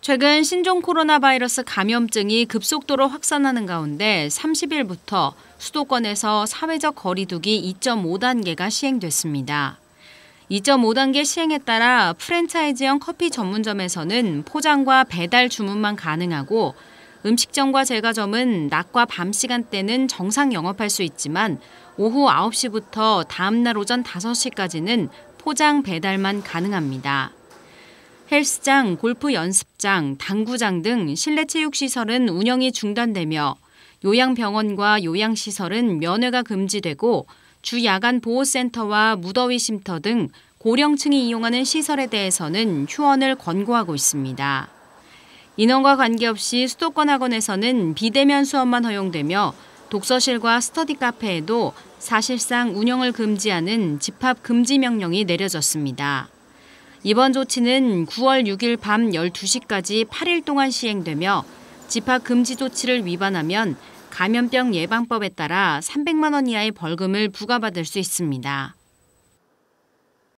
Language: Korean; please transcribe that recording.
최근 신종 코로나 바이러스 감염증이 급속도로 확산하는 가운데 30일부터 수도권에서 사회적 거리두기 2.5단계가 시행됐습니다. 2.5단계 시행에 따라 프랜차이즈형 커피 전문점에서는 포장과 배달 주문만 가능하고 음식점과 제과점은 낮과 밤 시간대는 정상 영업할 수 있지만 오후 9시부터 다음날 오전 5시까지는 포장 배달만 가능합니다. 헬스장, 골프 연습장, 당구장 등 실내 체육 시설은 운영이 중단되며 요양병원과 요양시설은 면회가 금지되고 주 야간 보호센터와 무더위 쉼터 등 고령층이 이용하는 시설에 대해서는 휴원을 권고하고 있습니다. 인원과 관계없이 수도권 학원에서는 비대면 수업만 허용되며 독서실과 스터디 카페에도 사실상 운영을 금지하는 집합 금지 명령이 내려졌습니다. 이번 조치는 9월 6일 밤 12시까지 8일 동안 시행되며 집합 금지 조치를 위반하면 감염병 예방법에 따라 300만 원 이하의 벌금을 부과받을 수 있습니다.